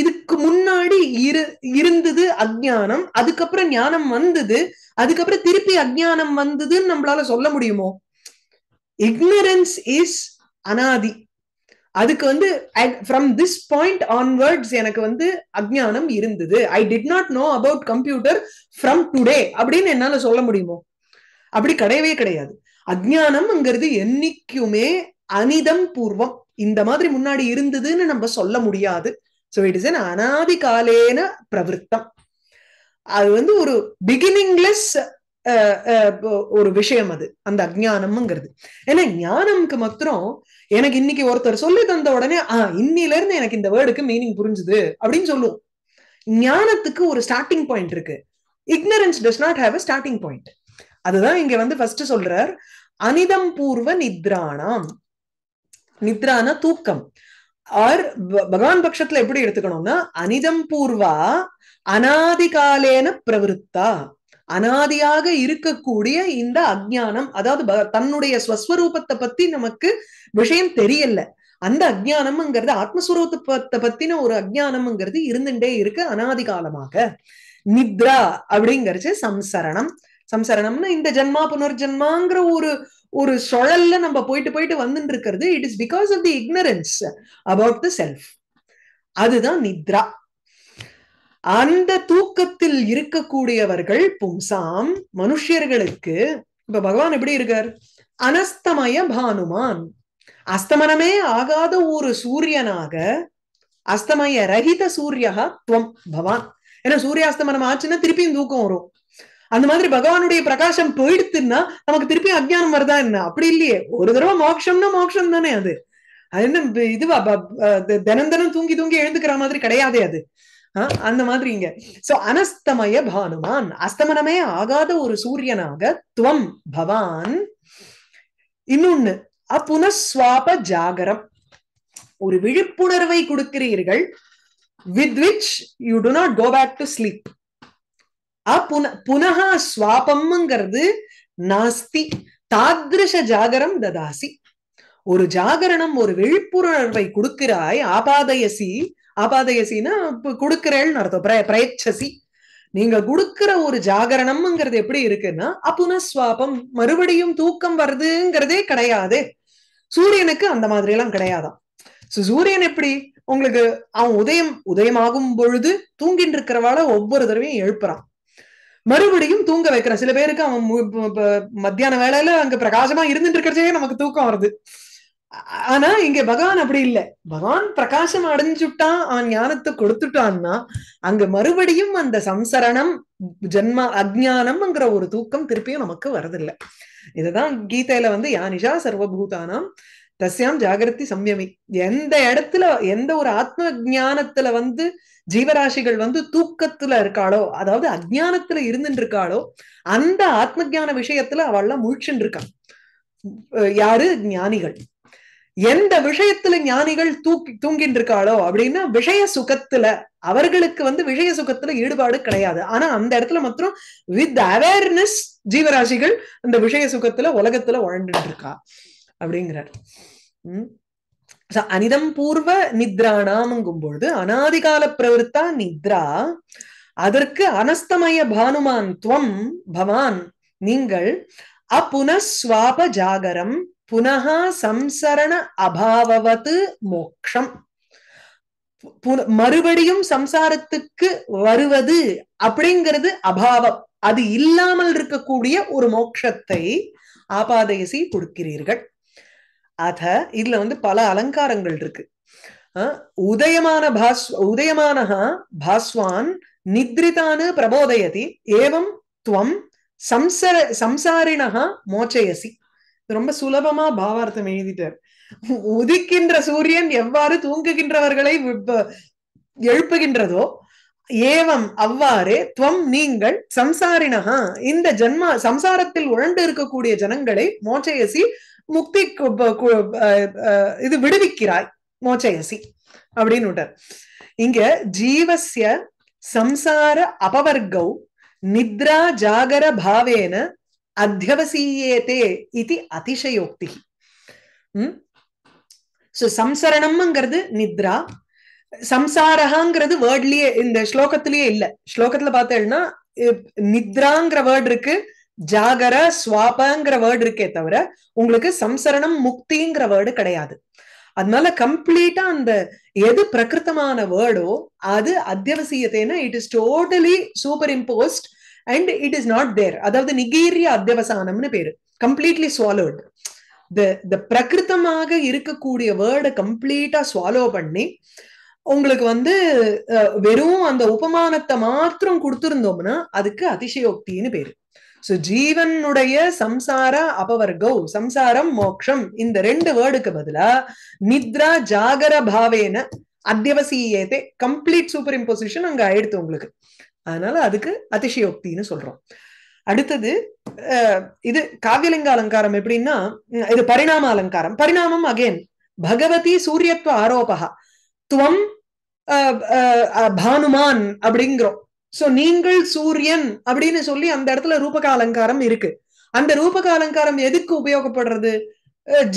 இதுக்கு முன்னாடி இரு இருந்தது அஜானம் அதுக்கப்புறம் ஞானம் வந்தது அதுக்கப்புறம் திருப்பி அஜானம் வந்ததுன்னு நம்மளால சொல்ல முடியுமோ இக்னரன்ஸ் இஸ் அனாதி அதுக்கு வந்து ஃப்ரம் திஸ் பாயிண்ட் ஆன்வர்ட்ஸ் எனக்கு வந்து அஜ்ஞானம் இருந்தது I did not know about computer from today அப்படின்னு என்னால சொல்ல முடியுமோ அப்படி கிடையவே கிடையாது அஜ்ஞானம்ங்கிறது என்னைக்குமே அனிதம் பூர்வம் இந்த மாதிரி முன்னாடி இருந்ததுன்னு நம்ம சொல்ல முடியாது ஸோ இட் இஸ் என் அனாதி காலேன பிரவருத்தம் அது வந்து ஒரு பிகினிங்லெஸ் ஒரு விஷயம் அது அந்த அஜானம்ங்கிறது ஏன்னா ஞானம்க்கு மாத்திரம் எனக்கு இன்னைக்கு ஒருத்தர் சொல்லி தந்த உடனே ஆஹ் இன்னில இருந்து எனக்கு இந்த வேர்டுக்கு மீனிங் புரிஞ்சுது அப்படின்னு சொல்லுவோம் ஞானத்துக்கு ஒரு ஸ்டார்டிங் பாயிண்ட் இருக்கு ignorance does not have a starting point அதுதான் இங்க வந்து ஃபர்ஸ்ட் சொல்றார் அனிதம் பூர்வ நித்ராணாம் நித்ரான தூக்கம் ஆர் பகவான் பட்சத்துல எப்படி எடுத்துக்கணும்னா அனிதம் பூர்வா அனாதிகாலேன பிரவருத்தா அனாதியாக இருக்கக்கூடிய இந்த அஜானம் அதாவது தன்னுடைய ஸ்வஸ்வரூபத்தை பத்தி நமக்கு விஷயம் தெரியல அந்த அஜானம்ங்கிறது ஆத்மஸ்வரூபத்தை பத்தின ஒரு அஜானம்ங்கிறது இருந்துட்டே இருக்கு அனாதி காலமாக நித்ரா அப்படிங்கிறது சம்சரணம் சம்சரணம்னு இந்த ஜென்மா புனர்ஜென்மாங்கிற ஒரு ஒரு சுழல்ல நம்ம போயிட்டு போயிட்டு வந்துட்டு இருக்கிறது it is because of the ignorance about the self அதுதான் நித்ரா அந்த தூக்கத்தில் இருக்கக்கூடியவர்கள் பும்சாம் மனுஷியர்களுக்கு இப்ப பகவான் எப்படி இருக்கார் அனஸ்தமய பானுமான் அஸ்தமனமே ஆகாத ஒரு சூரியனாக அஸ்தமய ரஹித சூரியா துவம் பவான் ஏன்னா சூரிய அஸ்தமனம் ஆச்சுன்னா திருப்பியும் தூக்கம் வரும் அந்த மாதிரி பகவானுடைய பிரகாசம் போயிடுத்துன்னா நமக்கு திருப்பி அஜ்ஞானம் வருதா என்ன அப்படி இல்லையே ஒரு தடவை மோட்சம்னா மோட்சம் தானே அது அது என்ன இதுவா தினம் தினம் தூங்கி தூங்கி எழுந்துக்கிற மாதிரி கிடையாது அது அந்த மாதிரி இங்க சோ அனஸ்தமய பானுமான் அஸ்தமனமே ஆகாத ஒரு சூரியனாக துவம் பவான் இன்னொன்னு அப்புனஸ்வாப ஜாகரம் ஒரு விழிப்புணர்வை கொடுக்கிறீர்கள் with which you do not go back to sleep அப்புன புனகா ஸ்வாபம்ங்கிறது நாஸ்தி தாதிருஷ ஜாகரம் ததாசி ஒரு ஜாகரணம் ஒரு விழிப்புணர்வை கொடுக்கிறாய் ஆபாதயசி ஆபாதயசின்னா கொடுக்கிறேன்னு அர்த்தம் பிரய பிரயச்சசி நீங்க கொடுக்கிற ஒரு ஜாகரணம்ங்கிறது எப்படி இருக்குன்னா அப்புனஸ்வாபம் மறுபடியும் தூக்கம் வருதுங்கிறதே கிடையாது சூரியனுக்கு அந்த மாதிரி எல்லாம் கிடையாதான் சூரியன் எப்படி உங்களுக்கு அவன் உதயம் உதயமாகும் பொழுது தூங்கிட்டு இருக்கிறவாள ஒவ்வொரு தடவையும் எழுப்புறான் மறுபடியும் தூங்க வைக்கிறான் சில பேருக்கு அவன் மத்தியான வேலையில அங்க பிரகாசமா இருந்துட்டு இருக்கிறதே நமக்கு தூக்கம் வருது ஆனா இங்க பகவான் அப்படி இல்ல பகவான் பிரகாசம் அடைஞ்சுட்டான் அவன் ஞானத்தை கொடுத்துட்டான்னா அங்க மறுபடியும் அந்த சம்சரணம் ஜென்ம அஜ்ஞானம்ங்கிற ஒரு தூக்கம் திருப்பியும் நமக்கு வருதில்ல இதுதான் கீதையில வந்து யானிஷா சர்வபூதானாம் தஸ்யாம் ஜாகிரதி சம்யமி எந்த இடத்துல எந்த ஒரு ஆத்ம ஜானத்துல வந்து ஜீவராசிகள் வந்து தூக்கத்துல இருக்காளோ அதாவது அஜ்ஞானத்துல இருந்துட்டு இருக்காளோ அந்த ஆத்ம ஜான விஷயத்துல அவள்லாம் முழிச்சுட்டு இருக்கான் யாரு ஞானிகள் எந்த விஷயத்துல ஞானிகள் தூக்கி தூங்கிட்டு இருக்காளோ அப்படின்னா விஷய சுகத்துல அவர்களுக்கு வந்து விஷய சுகத்துல ஈடுபாடு கிடையாது ஆனா அந்த இடத்துல மாத்திரம் வித் அவேர்னஸ் ஜீவராசிகள் அந்த விஷய சுகத்துல உலகத்துல வாழ்ந்துட்டு இருக்கா அப்படிங்கிறார் உம் அனிதம் பூர்வ நித்ரா பொழுது அனாதிகால பிரவருத்தா நித்ரா அதற்கு அனஸ்தமய பானுமான் துவம் பவான் நீங்கள் அப்புனஸ்வாப ஜாகரம் புனகா சம்சரண அபாவவத்து மோக்ஷம் மறுபடியும் சம்சாரத்துக்கு வருவது அப்படிங்கிறது அபாவம் அது இல்லாமல் இருக்கக்கூடிய ஒரு மோக்ஷத்தை ஆபாதயசி கொடுக்கிறீர்கள் அத இதுல வந்து பல அலங்காரங்கள் இருக்கு உதயமான பாஸ் உதயமான பாஸ்வான் நித்ரிதானு பிரபோதயதி ஏவம் துவம் சம்சார சம்சாரிணா மோச்சயசி ரொம்ப சுலபமா பாவார்த்தம் எழுதிட்டார் உதிக்கின்ற சூரியன் எவ்வாறு தூங்குகின்றவர்களை எழுப்புகின்றதோ ஏவம் அவ்வாறே துவம் நீங்கள் சம்சாரினஹா இந்த ஜென்மா சம்சாரத்தில் உழண்டு இருக்கக்கூடிய ஜனங்களை மோச்சயசி முக்தி இது விடுவிக்கிறாய் மோச்சயசி அப்படின்னு விட்டார் இங்க ஜீவசிய சம்சார அபவர்கௌ நித்ரா ஜாகர பாவேன அத்தியவசீயேதே இது அதிசயோக்தி உம் சோ சம்சரணம்ங்கிறது நித்ரா சம்சாரகாங்கிறது வேர்ட்லயே இந்த ஸ்லோகத்திலேயே இல்ல ஸ்லோகத்துல பார்த்தேன்னா நித்ராங்கிற வேர்ட் இருக்கு ஜாகர ஸ்வாபங்கிற வேர்டு இருக்கே தவிர உங்களுக்கு சம்சரணம் முக்திங்கிற வேர்டு கிடையாது அதனால கம்ப்ளீட்டா அந்த எது பிரகிருத்தமான வேர்டோ அது அத்தியவசியத்தைன்னா it is totally superimposed and it is not there அதாவது நிகீரிய அத்தியவசானம்னு பேரு கம்ப்ளீட்லி ஸ்வாலோட் த பிரகிருத்தமாக இருக்கக்கூடிய வேர்டை கம்ப்ளீட்டா சுவாலோ பண்ணி உங்களுக்கு வந்து வெறும் அந்த உபமானத்தை மாத்திரம் கொடுத்துருந்தோம்னா அதுக்கு அதிசயோக்தின்னு பேரு ஸோ ஜீவனுடைய சம்சார அபவர்கௌ சம்சாரம் மோக்ஷம் இந்த ரெண்டு வேர்டுக்கு பதிலா நித்ரா ஜாகர பாவேன அத்தியவசியத்தை கம்ப்ளீட் சூப்பர் இம்போசிஷன் அங்க ஆயிடுத்து உங்களுக்கு அதனால அதுக்கு அதிசயோக்தின்னு சொல்றோம் அடுத்தது இது காவியலிங்க அலங்காரம் எப்படின்னா இது பரிணாம அலங்காரம் பரிணாமம் அகேன் பகவதி சூரியத்துவ ஆரோபகா துவம் பானுமான் அப்படிங்கிறோம் சோ நீங்கள் சூரியன் அப்படின்னு சொல்லி அந்த இடத்துல ரூபக அலங்காரம் இருக்கு அந்த ரூபக அலங்காரம் எதுக்கு உபயோகப்படுறது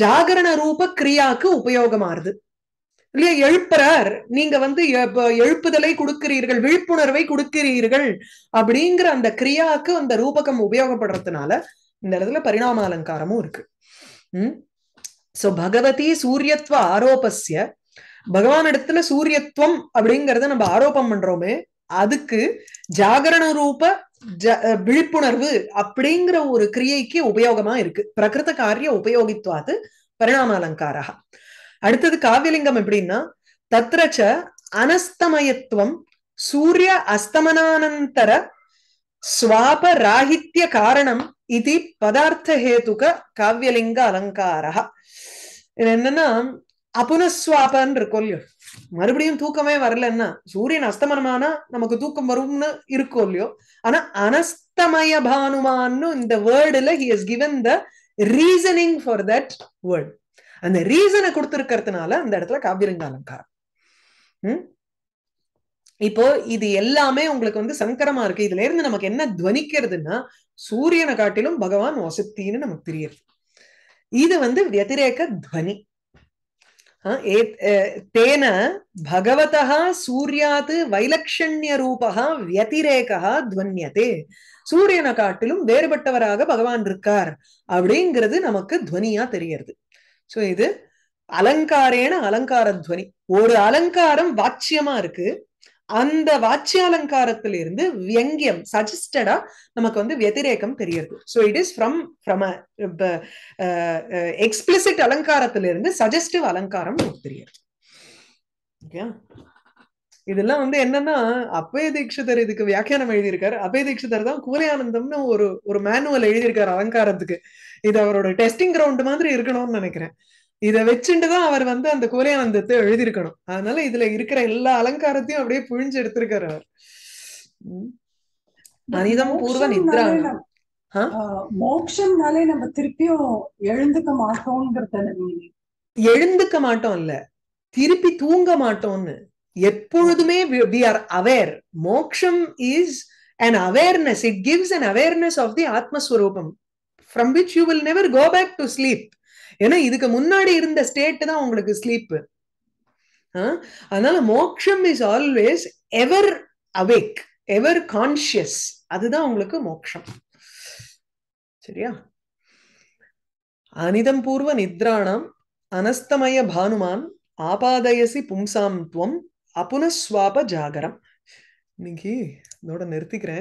ஜாகரண ரூப கிரியாக்கு உபயோகமாறுது இல்லையா எழுப்புறார் நீங்க வந்து எழுப்புதலை கொடுக்கிறீர்கள் விழிப்புணர்வை கொடுக்கிறீர்கள் அப்படிங்கிற அந்த கிரியாவுக்கு அந்த ரூபகம் உபயோகப்படுறதுனால இந்த இடத்துல பரிணாம அலங்காரமும் இருக்கு உம் சோ பகவதி சூரியத்துவ ஆரோபஸ்ய பகவான் இடத்துல சூரியத்துவம் அப்படிங்கறத நம்ம ஆரோபம் பண்றோமே அதுக்கு ஜாகரண ரூப விழிப்புணர்வு அப்படிங்கிற ஒரு கிரியைக்கு உபயோகமா இருக்கு பிரகிருத காரிய உபயோகித்துவாது பரிணாம அலங்காரா அடுத்தது காவியலிங்கம் எப்படின்னா தத்ரச்ச அனஸ்தமயத்துவம் சூரிய அஸ்தமனானந்தர சுவாப ஸ்வாபராகித்ய காரணம் இது பதார்த்த ஹேதுக காவியலிங்க அலங்காரா என்னன்னா அபுனஸ்வாபன் இருக்கும் இல்லையோ மறுபடியும் தூக்கமே வரலன்னா சூரியன் அஸ்தமனமானா நமக்கு தூக்கம் வரும்னு இருக்கும் இல்லையோ ஆனா அனஸ்தமய பானுமான்னு இந்த வேர்டுல he has given the reasoning for that word அந்த ரீசனை கொடுத்துருக்கிறதுனால அந்த இடத்துல காவிரங்க அலங்காரம் உம் இப்போ இது எல்லாமே உங்களுக்கு வந்து சங்கரமா இருக்கு இதுல இருந்து நமக்கு என்ன துவனிக்கிறதுன்னா சூரியனை காட்டிலும் பகவான் வசத்தின்னு நமக்கு தெரியுது இது வந்து வத்திரேக துவனி தேன பகவதா சூர்யாது வைலக்ஷண்ய ரூபா வியதிரேகா துவன்யதே சூரியனை காட்டிலும் வேறுபட்டவராக பகவான் இருக்கார் அப்படிங்கிறது நமக்கு துவனியா தெரியறது சோ இது அலங்காரேன அலங்கார துவனி ஒரு அலங்காரம் வாட்சியமா இருக்கு அந்த அலங்காரத்துல இருந்து வியங்கியம் சஜஸ்டடா நமக்கு வந்து வெதிரேகம் தெரியுது so it is from from explicit uh, uh, அலங்காரத்துல இருந்து சஜஸ்டிவ் அலங்காரம் நமக்கு தெரியுது ஓகே இதெல்லாம் வந்து என்னன்னா அபய தீட்சிதர் இதுக்கு வியாக்கியானம் எழுதியிருக்காரு அபய தீட்சிதர் தான் கூலியானந்தம்னு ஒரு ஒரு மேனுவல் எழுதியிருக்காரு அலங்காரத்துக்கு இது அவரோட டெஸ்டிங் கிரவுண்ட் மாதிரி இருக்கணும்னு நினைக்கிறேன் இதை வச்சுட்டுதான் அவர் வந்து அந்த கூலியானந்தத்தை எழுதியிருக்கணும் அதனால இதுல இருக்கிற எல்லா அலங்காரத்தையும் அப்படியே புழிஞ்சு எடுத்திருக்காரு அவர் மனிதம் பூர்வ நித்ரா மோக்ஷம்னாலே நம்ம திருப்பியும் எழுந்துக்க மாட்டோம்ங்கிறத எழுந்துக்க மாட்டோம் இல்ல திருப்பி தூங்க மாட்டோம்னு எப்பொழுதுமே வி ஆர் அவேர் மோக்ஷம் is an awareness it gives and awareness of the ஆத்மஸ்வரூபம் from which you will never go back to sleep ஏன்னா இதுக்கு முன்னாடி இருந்த ஸ்டேட் தான் உங்களுக்கு ஸ்லீப் அதனால மோக்ஷம் is always ever awake ever conscious அதுதான் உங்களுக்கு மோக்ஷம் சரியா அனிதம் பூர்வ நித்ராணம் அனஸ்தமய பானுமான் ஆபாதயசி பும்சாம் துவம் அப்புனஸ்வாப ஜாகரம் இன்னைக்கு இதோட நிறுத்திக்கிறேன்